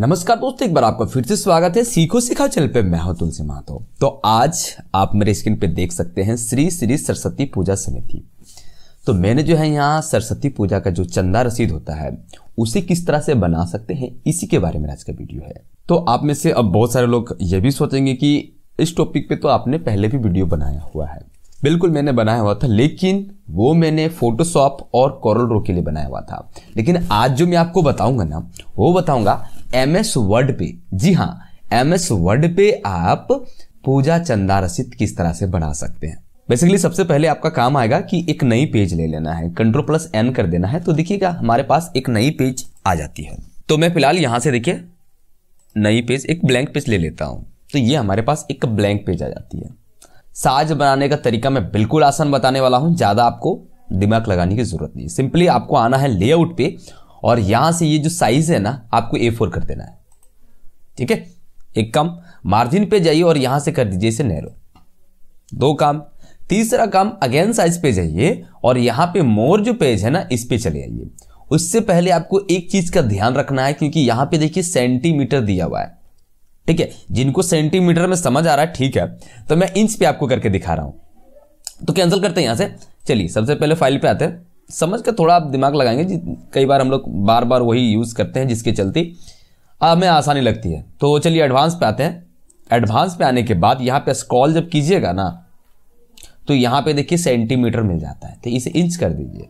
नमस्कार दोस्तों एक बार आपका फिर से स्वागत है सीखो सिखा चैनल पे मैं हूं तुलसी महतो तो आज आप मेरे स्क्रीन पे देख सकते हैं श्री श्री सरस्वती पूजा समिति तो मैंने जो है यहाँ सरस्वती पूजा का जो चंदा रसीद होता है उसे किस तरह से बना सकते हैं इसी के बारे में आज का वीडियो है तो आप में से अब बहुत सारे लोग ये भी सोचेंगे कि इस टॉपिक पे तो आपने पहले भी वीडियो बनाया हुआ है बिल्कुल मैंने बनाया हुआ था लेकिन वो मैंने फोटोशॉप और कॉरल रो के लिए बनाया हुआ था लेकिन आज जो मैं आपको बताऊंगा ना वो बताऊंगा एम एस वर्ड पे जी हाँ एम एस वर्ड पे आप पूजा चंदा रसीद किस तरह से बढ़ा सकते हैं बेसिकली सबसे पहले आपका काम आएगा कि एक नई पेज ले लेना है कंट्रोल प्लस एन कर देना है तो देखिएगा हमारे पास एक नई पेज आ जाती है तो मैं फिलहाल यहां से देखिए नई पेज एक ब्लैंक पेज ले लेता हूं तो ये हमारे पास एक ब्लैंक पेज आ जाती है साज बनाने का तरीका मैं बिल्कुल आसान बताने वाला हूं ज़्यादा आपको दिमाग लगाने की जरूरत नहीं सिंपली आपको आना है लेआउट पे और यहां से ये जो साइज है ना आपको ए फोर कर देना है ठीक है एक काम मार्जिन पे जाइए और यहां से कर दीजिए इसे नैरो दो काम तीसरा काम अगेन साइज पे जाइए और यहां पे मोर जो पेज है ना इस पे चले आइए उससे पहले आपको एक चीज का ध्यान रखना है क्योंकि यहां पे देखिए सेंटीमीटर दिया हुआ है ठीक है जिनको सेंटीमीटर में समझ आ रहा है ठीक है तो मैं इंच पे आपको करके दिखा रहा हूं तो कैंसिल करते हैं यहां से चलिए सबसे पहले फाइल पे आते हैं समझ कर थोड़ा आप दिमाग लगाएंगे कई बार हम लोग बार बार वही यूज़ करते हैं जिसके चलते हमें आसानी लगती है तो चलिए एडवांस पे आते हैं एडवांस पे आने के बाद यहाँ पे स्क्रॉल जब कीजिएगा ना तो यहाँ पे देखिए सेंटीमीटर मिल जाता है तो इसे इंच कर दीजिए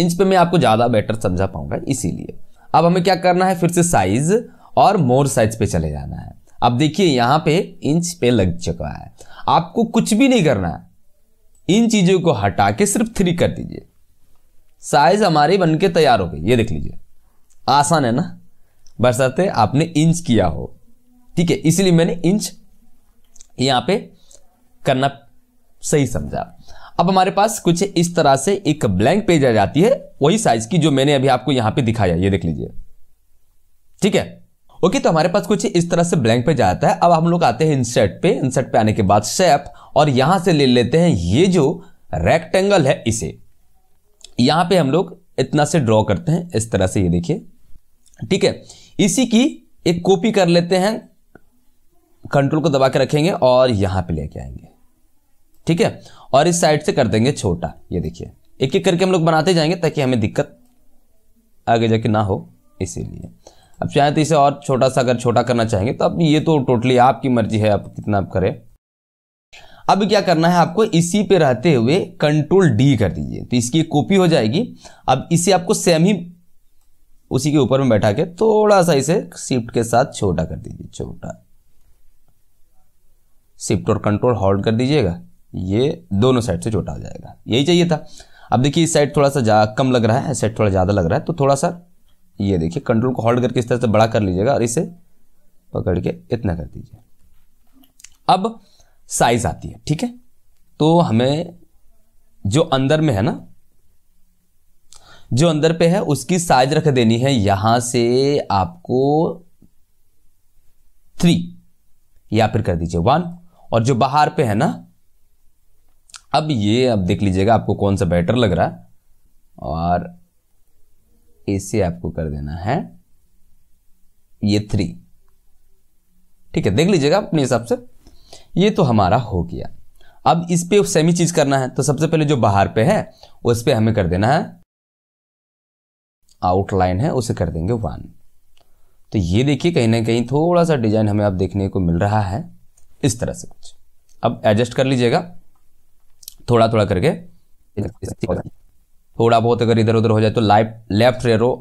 इंच पे मैं आपको ज़्यादा बेटर समझा पाऊंगा इसीलिए अब हमें क्या करना है फिर से साइज और मोर साइज पे चले जाना है अब देखिए यहाँ पे इंच पे लग चुका है आपको कुछ भी नहीं करना है इन चीज़ों को हटा के सिर्फ थ्री कर दीजिए साइज हमारी बन के तैयार हो गई ये देख लीजिए आसान है ना बरसाते आपने इंच किया हो ठीक है इसलिए मैंने इंच यहाँ पे करना सही समझा अब हमारे पास कुछ इस तरह से एक ब्लैंक पेज आ जाती है वही साइज की जो मैंने अभी आपको यहाँ पे दिखाया ये देख लीजिए ठीक है ओके तो हमारे पास कुछ इस तरह से ब्लैंक पेज आता है अब हम लोग आते हैं इंसर्ट पे इंसर्ट पे आने के बाद शेप और यहां से ले लेते हैं ये जो रेक्टेंगल है इसे यहां पे हम लोग इतना से ड्रॉ करते हैं इस तरह से ये देखिए ठीक है इसी की एक कॉपी कर लेते हैं कंट्रोल को दबा के रखेंगे और यहां पे लेके आएंगे ठीक है और इस साइड से कर देंगे छोटा ये देखिए एक एक करके हम लोग बनाते जाएंगे ताकि हमें दिक्कत आगे जाके ना हो इसीलिए अब चाहें तो इसे और छोटा सा अगर छोटा करना चाहेंगे तो अब ये तो टोटली आपकी मर्जी है आप कितना आप करें अब क्या करना है आपको इसी पे रहते हुए कंट्रोल डी कर दीजिए तो इसकी कॉपी हो जाएगी अब इसे आपको सेम ही उसी के ऊपर में बैठा के थोड़ा सा इसे शिफ्ट के साथ छोटा कर दीजिए छोटा शिफ्ट और कंट्रोल होल्ड कर दीजिएगा ये दोनों साइड से छोटा हो जाएगा यही चाहिए था अब देखिए इस साइड थोड़ा सा कम लग रहा है साइड थोड़ा ज़्यादा लग रहा है तो थोड़ा सा ये देखिए कंट्रोल को होल्ड करके इस तरह से बड़ा कर लीजिएगा और इसे पकड़ के इतना कर दीजिए अब साइज आती है ठीक है तो हमें जो अंदर में है ना जो अंदर पे है उसकी साइज रख देनी है यहां से आपको थ्री या फिर कर दीजिए वन और जो बाहर पे है ना अब ये अब देख लीजिएगा आपको कौन सा बेटर लग रहा है और इसे आपको कर देना है ये थ्री ठीक है देख लीजिएगा अपने हिसाब से ये तो हमारा हो गया अब इस पे सेमी चीज करना है तो सबसे पहले जो बाहर पे है उस पर हमें कर देना है आउटलाइन है उसे कर देंगे वन तो ये देखिए कहीं ना कहीं थोड़ा सा डिजाइन हमें अब देखने को मिल रहा है इस तरह से कुछ अब एडजस्ट कर लीजिएगा थोड़ा थोड़ा करके थोड़ा बहुत अगर इधर उधर हो जाए तो life left arrow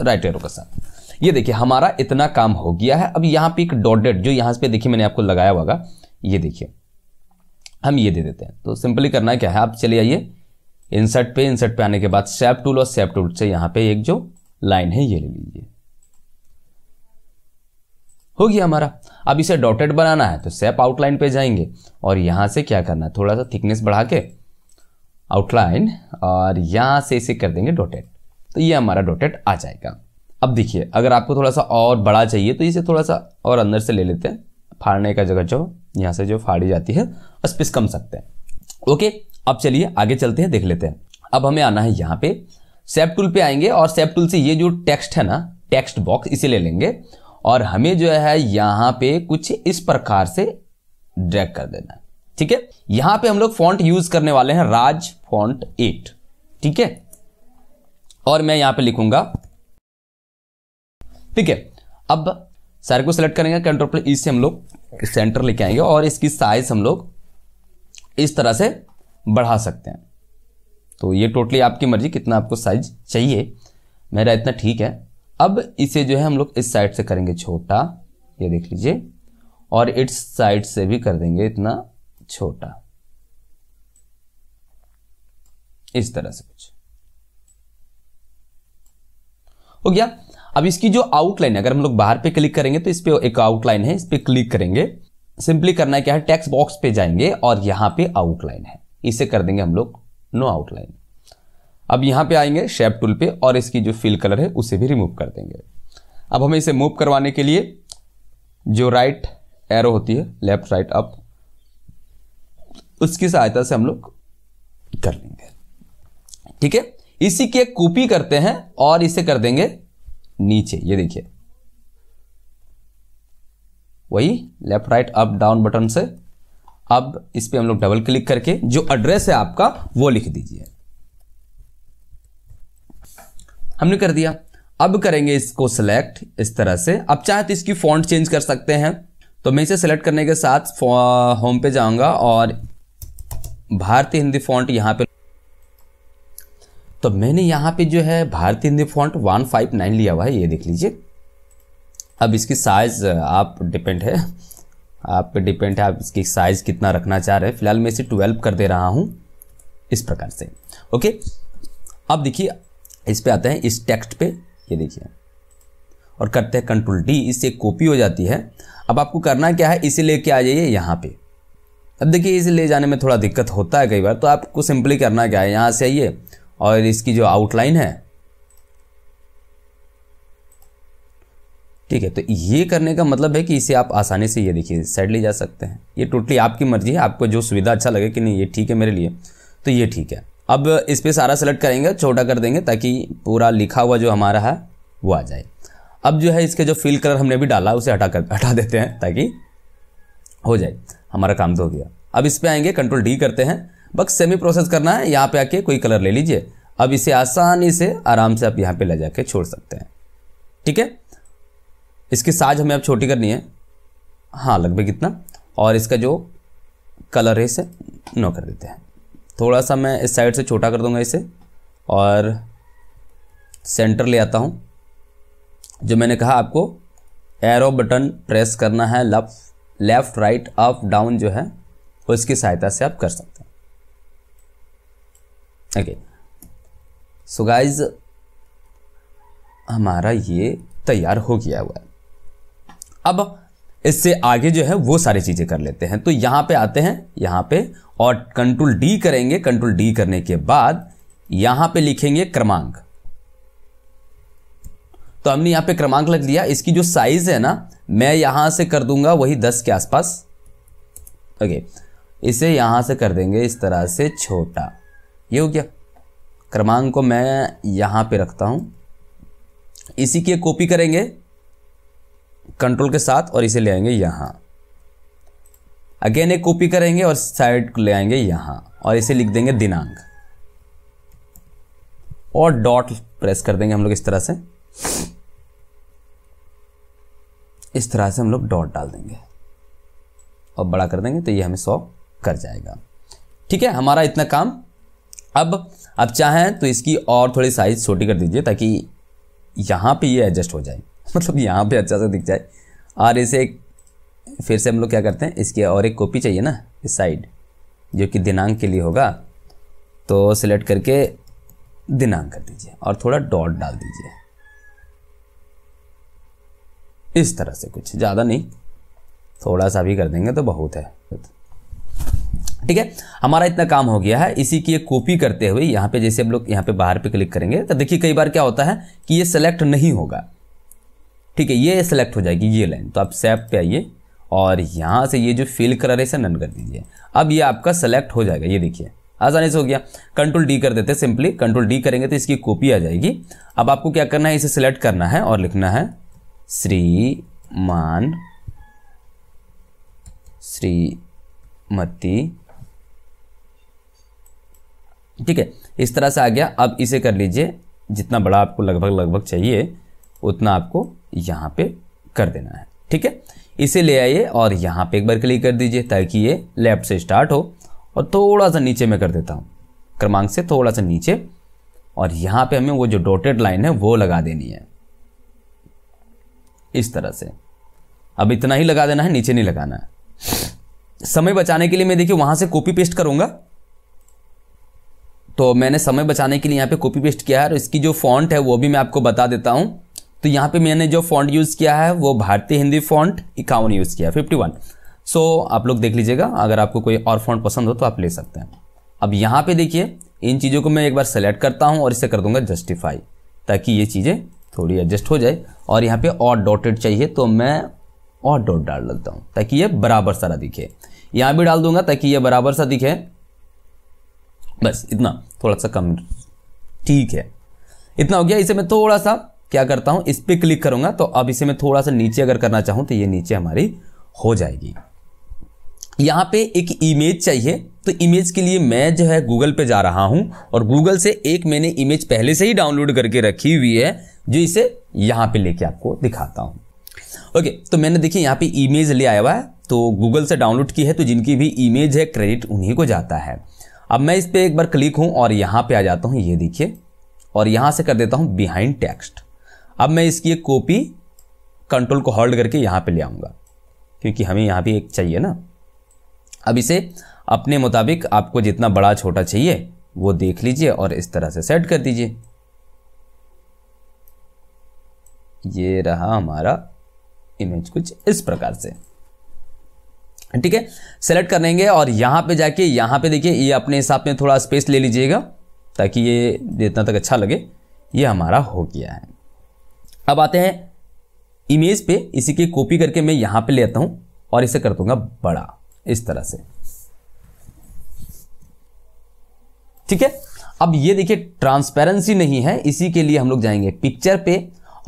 right arrow के साथ ये देखिए हमारा इतना काम हो गया है अब यहां पे एक डॉटेड जो यहां पे देखिए मैंने आपको लगाया होगा ये देखिए हम ये दे देते हैं तो सिंपली करना क्या है आप चले आइए इंसर्ट पे इंसर्ट पे आने के बाद सेप टूल और सेप टूल से यहाँ पे एक जो लाइन है ये ले लीजिए हो गया हमारा अब इसे डॉटेड बनाना है तो सेप आउटलाइन पे जाएंगे और यहां से क्या करना है थोड़ा सा थिकनेस बढ़ा के आउटलाइन और यहां से इसे कर देंगे डॉटेड तो ये हमारा डॉटेड आ जाएगा अब देखिए अगर आपको थोड़ा सा और बड़ा चाहिए तो इसे थोड़ा सा और अंदर से ले लेते हैं फाड़ने का जगह जो यहाँ से जो फाड़ी जाती है बस पिस कम सकते हैं ओके अब चलिए आगे चलते हैं देख लेते हैं अब हमें आना है यहाँ पे सेप टूल पे आएंगे और सेप टूल से ये जो टेक्स्ट है ना टेक्स्ट बॉक्स इसे ले लेंगे और हमें जो है यहाँ पे कुछ इस प्रकार से ड्रैग कर देना ठीक है यहाँ पे हम लोग फॉन्ट यूज करने वाले हैं राज फॉन्ट एट ठीक है और मैं यहाँ पे लिखूंगा ठीक है अब सारे को सिलेक्ट करेंगे कंट्रोल ई से हम लोग सेंटर लेके आएंगे और इसकी साइज हम लोग इस तरह से बढ़ा सकते हैं तो ये टोटली आपकी मर्जी कितना आपको साइज चाहिए मेरा इतना ठीक है अब इसे जो है हम लोग इस साइड से करेंगे छोटा ये देख लीजिए और इट्स साइड से भी कर देंगे इतना छोटा इस तरह से कुछ हो गया अब इसकी जो आउटलाइन है अगर हम लोग बाहर पे क्लिक करेंगे तो इस पर एक आउटलाइन है इस पर क्लिक करेंगे सिंपली करना क्या है टेक्स्ट बॉक्स पे जाएंगे और यहां पे आउटलाइन है इसे कर देंगे हम लोग नो आउटलाइन अब यहां पे आएंगे शेप टूल पे और इसकी जो फिल कलर है उसे भी रिमूव कर देंगे अब हमें इसे मूव करवाने के लिए जो राइट एरो होती है लेफ्ट राइट अप उसकी सहायता से हम लोग कर लेंगे ठीक है इसी की एक कॉपी करते हैं और इसे कर देंगे नीचे ये देखिए वही left right up down button से अब इस पर हम लोग डबल क्लिक करके जो एड्रेस है आपका वो लिख दीजिए हमने कर दिया अब करेंगे इसको सिलेक्ट इस तरह से अब चाहे तो इसकी फॉन्ट चेंज कर सकते हैं तो मैं इसे सेलेक्ट करने के साथ होम पे जाऊंगा और भारतीय हिंदी फॉन्ट यहां पे तो मैंने यहाँ पे जो है भारतीय Hindi font one five nine लिया हुआ है ये देख लीजिए अब इसकी साइज़ आप डिपेंड है आप पे डिपेंड है आप इसकी साइज़ कितना रखना चाह रहे हैं फिलहाल मैं इसे ट्वेल्व कर दे रहा हूँ इस प्रकार से ओके अब देखिए इस पे आते हैं इस टेक्स्ट पे ये देखिए और करते हैं कंट्रोल डी इससे कॉपी हो जाती है अब आपको करना क्या है इसे लेके आ जाइए यहाँ पे अब देखिए इसे ले जाने में थोड़ा दिक्कत होता है कई बार तो आपको सिंपली करना क्या है यहाँ से आइए और इसकी जो आउटलाइन है ठीक है तो ये करने का मतलब है कि इसे आप आसानी से ये देखिए साइड ले जा सकते हैं ये टोटली आपकी मर्जी है आपको जो सुविधा अच्छा लगे कि नहीं ये ठीक है मेरे लिए तो ये ठीक है अब इस पर सारा सेलेक्ट करेंगे छोटा कर देंगे ताकि पूरा लिखा हुआ जो हमारा है वो आ जाए अब जो है इसके जो फिल कलर हमने भी डाला उसे हटा कर हटा देते हैं ताकि हो जाए हमारा काम तो हो गया अब इस पर आएंगे कंट्रोल डी करते हैं बस सेमी प्रोसेस करना है यहाँ पे आके कोई कलर ले लीजिए अब इसे आसानी से आराम से आप यहाँ पे ले जाके छोड़ सकते हैं ठीक है इसकी साज हमें अब छोटी करनी है हाँ लगभग इतना और इसका जो कलर है इसे नो कर देते हैं थोड़ा सा मैं इस साइड से छोटा कर दूंगा इसे और सेंटर ले आता हूँ जो मैंने कहा आपको एरो बटन प्रेस करना है left left right up down जो है उसकी सहायता से आप कर सकते ओके सो गाइज हमारा ये तैयार हो गया हुआ है अब इससे आगे जो है वो सारी चीज़ें कर लेते हैं तो यहां पे आते हैं यहां पे और कंट्रोल डी करेंगे कंट्रोल डी करने के बाद यहां पे लिखेंगे क्रमांक तो हमने यहां पे क्रमांक लग लिया इसकी जो साइज है ना मैं यहां से कर दूंगा वही दस के आसपास ओके इसे यहां से कर देंगे इस तरह से छोटा ये हो गया क्रमांक को मैं यहां पे रखता हूं इसी की कॉपी करेंगे कंट्रोल के साथ और इसे ले आएंगे यहां अगेन एक कॉपी करेंगे और साइड ले आएंगे यहां और इसे लिख देंगे दिनांक और डॉट प्रेस कर देंगे हम लोग इस तरह से इस तरह से हम लोग डॉट डाल देंगे और बड़ा कर देंगे तो ये हमें सॉल्व कर जाएगा ठीक है हमारा इतना काम अब आप चाहें तो इसकी और थोड़ी साइज़ छोटी कर दीजिए ताकि यहाँ पे ये एडजस्ट हो जाए मतलब यहाँ पे अच्छा से दिख जाए और इसे फिर से हम लोग क्या करते हैं इसकी और एक कॉपी चाहिए ना इस साइड जो कि दिनांक के लिए होगा तो सिलेक्ट करके दिनांक कर दीजिए और थोड़ा डॉट डाल दीजिए इस तरह से कुछ ज़्यादा नहीं थोड़ा सा भी कर देंगे तो बहुत है ठीक है हमारा इतना काम हो गया है इसी की एक कॉपी करते हुए यहाँ पे जैसे हम लोग यहाँ पे बाहर पे क्लिक करेंगे तो देखिए कई बार क्या होता है कि ये सेलेक्ट नहीं होगा ठीक है ये सेलेक्ट हो जाएगी ये लाइन तो आप सेप पे आइए और यहाँ से ये जो फिल कलर है इसे नन कर दीजिए अब ये आपका सेलेक्ट हो जाएगा ये देखिए आसानी से हो गया कंट्रोल डी कर देते सिंपली कंट्रोल डी करेंगे तो इसकी कॉपी आ जाएगी अब आपको क्या करना है इसे सेलेक्ट करना है और लिखना है श्री मान श्री मती ठीक है इस तरह से आ गया अब इसे कर लीजिए जितना बड़ा आपको लगभग लगभग चाहिए उतना आपको यहाँ पे कर देना है ठीक है इसे ले आइए और यहाँ पे एक बार क्लिक कर दीजिए ताकि ये लेफ्ट से स्टार्ट हो और थोड़ा सा नीचे में कर देता हूँ क्रमांक से थोड़ा सा नीचे और यहाँ पे हमें वो जो डॉटेड लाइन है वो लगा देनी है इस तरह से अब इतना ही लगा देना है नीचे नहीं लगाना है समय बचाने के लिए मैं देखिए वहां से कॉपी पेस्ट करूंगा तो मैंने समय बचाने के लिए यहाँ पे कॉपी पेस्ट किया है और इसकी जो फॉन्ट है वो भी मैं आपको बता देता हूँ तो यहाँ पे मैंने जो फॉन्ट यूज़ किया है वो भारतीय हिंदी फॉन्ट इक्यावन यूज़ किया है फिफ्टी वन सो आप लोग देख लीजिएगा अगर आपको कोई और फॉन्ट पसंद हो तो आप ले सकते हैं अब यहाँ पे देखिए इन चीज़ों को मैं एक बार सेलेक्ट करता हूँ और इसे कर दूंगा जस्टिफाई ताकि ये चीज़ें थोड़ी एडजस्ट हो जाए और यहाँ पे और डॉटेड चाहिए तो मैं और डॉट डाल देता हूँ ताकि ये बराबर सारा दिखे यहां भी डाल दूंगा ताकि ये बराबर सा दिखे बस इतना थोड़ा सा कम ठीक है इतना हो गया इसे मैं थोड़ा सा क्या करता हूं इस पर क्लिक करूंगा तो अब इसे मैं थोड़ा सा नीचे अगर करना चाहूं तो ये नीचे हमारी हो जाएगी यहां पे एक इमेज चाहिए तो इमेज के लिए मैं जो है गूगल पे जा रहा हूं और गूगल से एक मैंने इमेज पहले से ही डाउनलोड करके रखी हुई है जो इसे यहां पे लेके आपको दिखाता हूं ओके तो मैंने देखिए यहाँ पे इमेज ले आया हुआ है तो गूगल से डाउनलोड की है तो जिनकी भी इमेज है क्रेडिट उन्हीं को जाता है अब मैं इस पर एक बार क्लिक हूँ और यहाँ पे आ जाता हूँ ये देखिए और यहाँ से कर देता हूँ बिहाइंड टेक्स्ट अब मैं इसकी एक कॉपी कंट्रोल को होल्ड करके यहाँ पे ले आऊँगा क्योंकि हमें यहाँ भी एक चाहिए ना अब इसे अपने मुताबिक आपको जितना बड़ा छोटा चाहिए वो देख लीजिए और इस तरह से सेट कर दीजिए ये रहा हमारा इमेज कुछ इस प्रकार से ठीक है सेलेक्ट कर लेंगे और यहाँ पे जाके यहाँ पे देखिए ये अपने हिसाब में थोड़ा स्पेस ले लीजिएगा ताकि ये जितना तक अच्छा लगे ये हमारा हो गया है अब आते हैं इमेज पे इसी की कॉपी करके मैं यहाँ पे लेता हूँ और इसे कर दूंगा बड़ा इस तरह से ठीक है अब ये देखिए ट्रांसपेरेंसी नहीं है इसी के लिए हम लोग जाएंगे पिक्चर पे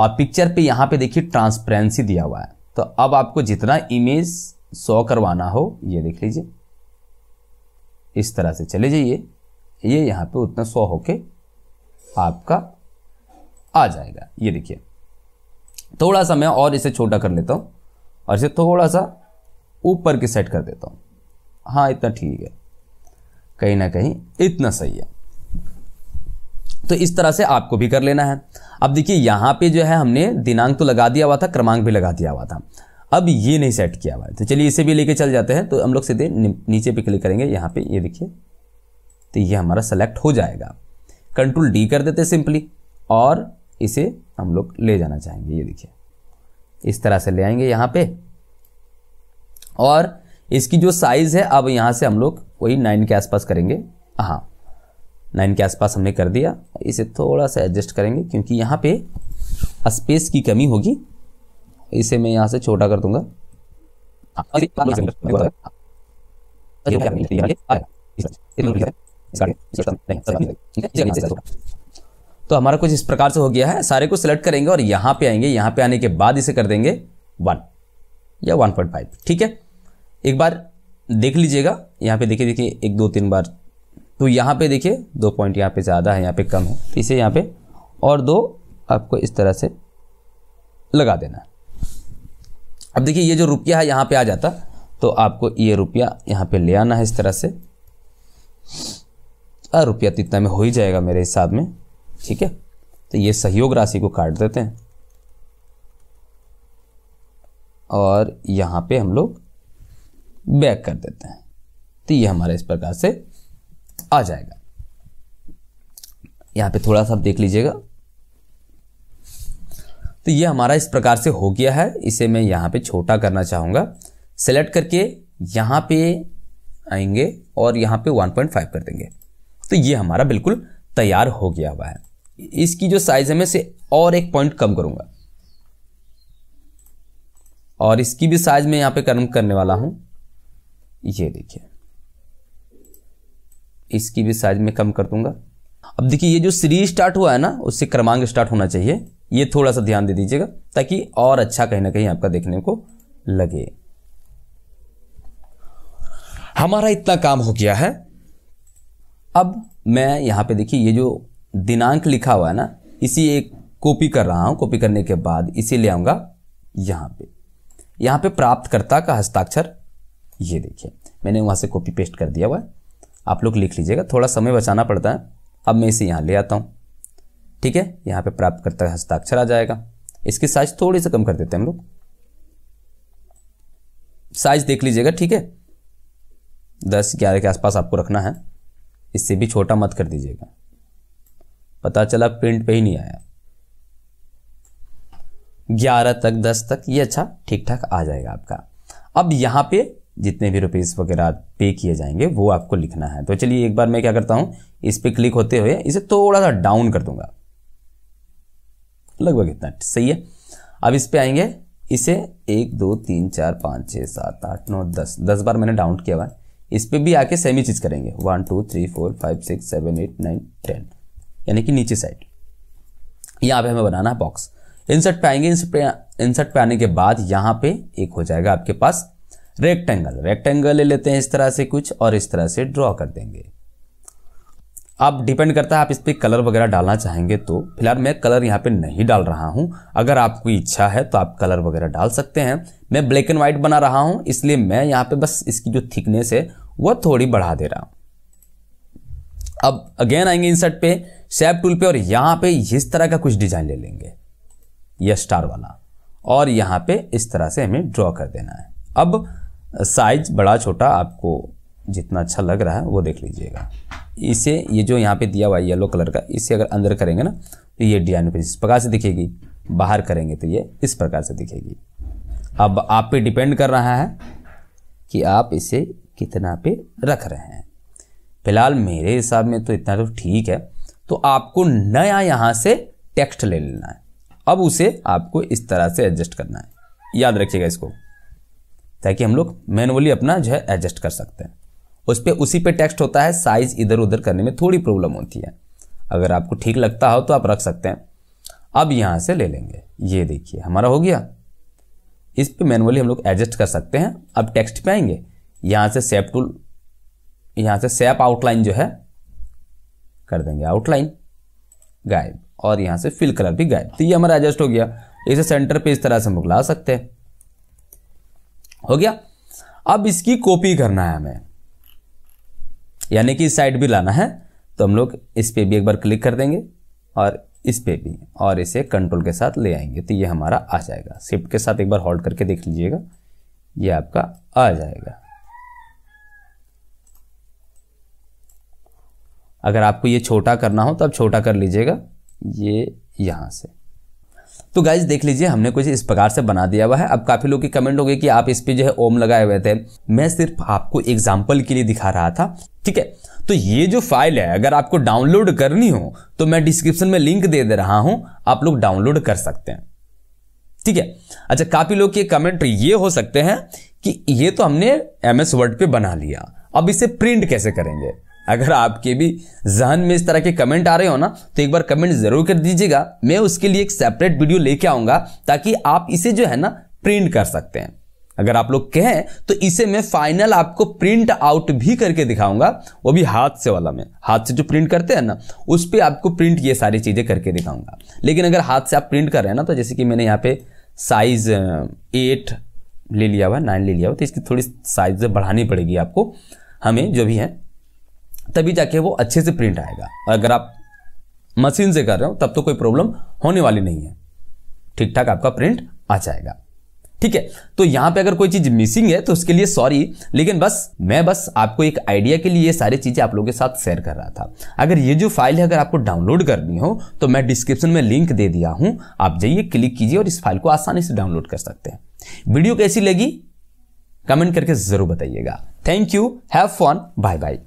और पिक्चर पे यहाँ पे देखिए ट्रांसपेरेंसी दिया हुआ है तो अब आपको जितना इमेज सौ करवाना हो ये देख लीजिए इस तरह से चले जाइए ये यहाँ पे उतना सौ होके आपका आ जाएगा ये देखिए थोड़ा सा मैं और इसे छोटा कर लेता हूँ और इसे थोड़ा सा ऊपर के सेट कर देता हूँ हाँ इतना ठीक है कहीं ना कहीं इतना सही है तो इस तरह से आपको भी कर लेना है अब देखिए यहाँ पे जो है हमने दिनांक तो लगा दिया हुआ था क्रमांक भी लगा दिया हुआ था अब ये नहीं सेट किया हुआ है तो चलिए इसे भी लेके चल जाते हैं तो हम लोग सीधे नीचे पे क्लिक करेंगे यहाँ पे ये देखिए तो ये हमारा सेलेक्ट हो जाएगा कंट्रोल डी कर देते सिंपली और इसे हम लोग ले जाना चाहेंगे ये देखिए इस तरह से ले आएंगे यहाँ पे और इसकी जो साइज़ है अब यहाँ से हम लोग वही नाइन के आसपास करेंगे हाँ नाइन के आसपास हमने कर दिया इसे थोड़ा सा एडजस्ट करेंगे क्योंकि यहाँ पे स्पेस की कमी होगी इसे मैं यहाँ से छोटा कर दूंगा तो हमारा कुछ इस प्रकार से हो गया है सारे को सिलेक्ट करेंगे और यहाँ पे आएंगे यहाँ पे आने के बाद इसे कर देंगे वन या वन पॉइंट फाइव ठीक है एक बार देख लीजिएगा यहाँ पे देखिए देखिए एक दो तीन बार तो यहाँ पे देखिए दो पॉइंट यहाँ पे ज़्यादा है यहाँ पे कम है तो इसे यहाँ पे और दो आपको इस तरह से लगा देना है अब देखिए ये जो रुपया है यहाँ पे आ जाता तो आपको ये रुपया यहाँ पे ले आना है इस तरह से और रुपया तो इतना में हो ही जाएगा मेरे हिसाब में ठीक है तो ये सहयोग राशि को काट देते हैं और यहाँ पे हम लोग बैक कर देते हैं तो ये हमारा इस प्रकार से आ जाएगा यहाँ पे थोड़ा सा आप देख लीजिएगा तो ये हमारा इस प्रकार से हो गया है इसे मैं यहाँ पे छोटा करना चाहूँगा सेलेक्ट करके यहाँ पे आएंगे और यहाँ पे 1.5 कर देंगे तो ये हमारा बिल्कुल तैयार हो गया हुआ है इसकी जो साइज़ है मैं इसे और एक पॉइंट कम करूँगा और इसकी भी साइज मैं यहाँ पे कम करने वाला हूँ ये देखिए इसकी भी साइज में कम कर दूंगा अब देखिए ये जो सीरीज स्टार्ट हुआ है ना उससे क्रमांक स्टार्ट होना चाहिए ये थोड़ा सा ध्यान दे दीजिएगा ताकि और अच्छा कहीं ना कहीं आपका देखने को लगे हमारा इतना काम हो गया है अब मैं यहां पे देखिए ये जो दिनांक लिखा हुआ है ना इसी एक कॉपी कर रहा हूं कॉपी करने के बाद इसे ले आऊंगा यहां पे यहां पे प्राप्तकर्ता का हस्ताक्षर ये देखिए मैंने वहां से कॉपी पेस्ट कर दिया हुआ है आप लोग लिख लीजिएगा थोड़ा समय बचाना पड़ता है अब मैं इसे यहां ले आता हूं ठीक है यहाँ पे प्राप्त करता हस्ताक्षर आ जाएगा इसकी साइज थोड़ी से कम कर देते हैं हम लोग साइज देख लीजिएगा ठीक है दस ग्यारह के आसपास आपको रखना है इससे भी छोटा मत कर दीजिएगा पता चला प्रिंट पे ही नहीं आया ग्यारह तक दस तक ये अच्छा ठीक ठाक आ जाएगा आपका अब यहां पे जितने भी रुपीज़ वगैरह पे किए जाएंगे वो आपको लिखना है तो चलिए एक बार मैं क्या करता हूं इस पर क्लिक होते हुए इसे थोड़ा सा डाउन कर दूंगा लगभग इतना सही है अब इस पर आएंगे इसे एक दो तीन चार पाँच छः सात आठ नौ दस दस बार मैंने डाउन किया हुआ है इस पर भी आके सेम ही चीज़ करेंगे one two three four five six seven eight nine ten यानी कि नीचे साइड यहाँ पे हमें बनाना है बॉक्स इंसर्ट पे आएंगे इंसर्ट पे इंसर्ट पे आने के बाद यहाँ पे एक हो जाएगा आपके पास रेक्टेंगल रेक्टेंगल ले लेते हैं इस तरह से कुछ और इस तरह से ड्रॉ कर देंगे आप डिपेंड करता है आप इस पर कलर वगैरह डालना चाहेंगे तो फिलहाल मैं कलर यहाँ पे नहीं डाल रहा हूँ अगर आपको इच्छा है तो आप कलर वगैरह डाल सकते हैं मैं ब्लैक एंड वाइट बना रहा हूँ इसलिए मैं यहाँ पे बस इसकी जो थिकनेस है वह थोड़ी बढ़ा दे रहा हूँ अब अगेन आएंगे इंसर्ट पे सेप टूल पे और यहाँ पे इस तरह का कुछ डिजाइन ले लेंगे यह स्टार वाला और यहाँ पे इस तरह से हमें ड्रॉ कर देना है अब साइज बड़ा छोटा आपको जितना अच्छा लग रहा है वो देख लीजिएगा इसे ये जो यहाँ पे दिया हुआ है येलो कलर का इसे अगर अंदर करेंगे ना तो ये डिजाइन पे इस प्रकार से दिखेगी बाहर करेंगे तो ये इस प्रकार से दिखेगी अब आप पे डिपेंड कर रहा है कि आप इसे कितना पे रख रहे हैं फिलहाल मेरे हिसाब में तो इतना तो ठीक है तो आपको नया यहाँ से टेक्स्ट ले लेना है अब उसे आपको इस तरह से एडजस्ट करना है याद रखिएगा इसको ताकि हम लोग मैनुअली अपना जो है एडजस्ट कर सकते हैं उस पर उसी पे टेक्स्ट होता है साइज इधर उधर करने में थोड़ी प्रॉब्लम होती है अगर आपको ठीक लगता हो तो आप रख सकते हैं अब यहाँ से ले लेंगे ये देखिए हमारा हो गया इस पर मैनुअली हम लोग एडजस्ट कर सकते हैं अब टेक्स्ट पे आएंगे यहाँ से सेप टूल यहाँ से सेप आउटलाइन जो है कर देंगे आउटलाइन गायब और यहाँ से फिल कलर भी गायब तो ये हमारा एडजस्ट हो गया इसे सेंटर पे इस तरह से हम ला सकते हैं हो गया अब इसकी कॉपी करना है हमें यानी कि इस साइड भी लाना है तो हम लोग इस पर भी एक बार क्लिक कर देंगे और इस पे भी और इसे कंट्रोल के साथ ले आएंगे तो ये हमारा आ जाएगा शिफ्ट के साथ एक बार होल्ड करके देख लीजिएगा ये आपका आ जाएगा अगर आपको ये छोटा करना हो तो आप छोटा कर लीजिएगा ये यहाँ से तो गाइज देख लीजिए हमने कुछ इस प्रकार से बना दिया हुआ है अब काफ़ी लोग की कमेंट हो गई कि आप इस पर जो है ओम लगाए हुए थे मैं सिर्फ आपको एग्जाम्पल के लिए दिखा रहा था ठीक है तो ये जो फाइल है अगर आपको डाउनलोड करनी हो तो मैं डिस्क्रिप्शन में लिंक दे दे रहा हूं आप लोग डाउनलोड कर सकते हैं ठीक है अच्छा काफ़ी लोग के कमेंट ये हो सकते हैं कि ये तो हमने एम एस वर्ड पर बना लिया अब इसे प्रिंट कैसे करेंगे अगर आपके भी जहन में इस तरह के कमेंट आ रहे हो ना तो एक बार कमेंट जरूर कर दीजिएगा मैं उसके लिए एक सेपरेट वीडियो लेके आऊँगा ताकि आप इसे जो है ना प्रिंट कर सकते हैं अगर आप लोग कहें तो इसे मैं फाइनल आपको प्रिंट आउट भी करके दिखाऊंगा वो भी हाथ से वाला में हाथ से जो प्रिंट करते हैं ना उस पर आपको प्रिंट ये सारी चीज़ें करके दिखाऊंगा लेकिन अगर हाथ से आप प्रिंट कर रहे हैं ना तो जैसे कि मैंने यहाँ पे साइज एट ले लिया हुआ नाइन ले लिया हुआ तो इसकी थोड़ी साइज बढ़ानी पड़ेगी आपको हमें जो भी है तभी जाके वो अच्छे से प्रिंट आएगा और अगर आप मशीन से कर रहे हो तब तो कोई प्रॉब्लम होने वाली नहीं है ठीक ठाक आपका प्रिंट आ जाएगा ठीक है तो यहां पे अगर कोई चीज़ मिसिंग है तो उसके लिए सॉरी लेकिन बस मैं बस आपको एक आइडिया के लिए ये सारी चीज़ें आप लोगों के साथ शेयर कर रहा था अगर ये जो फाइल है अगर आपको डाउनलोड करनी हो तो मैं डिस्क्रिप्शन में लिंक दे दिया हूं आप जाइए क्लिक कीजिए और इस फाइल को आसानी से डाउनलोड कर सकते हैं वीडियो कैसी लगी कमेंट करके ज़रूर बताइएगा thank you have fun bye bye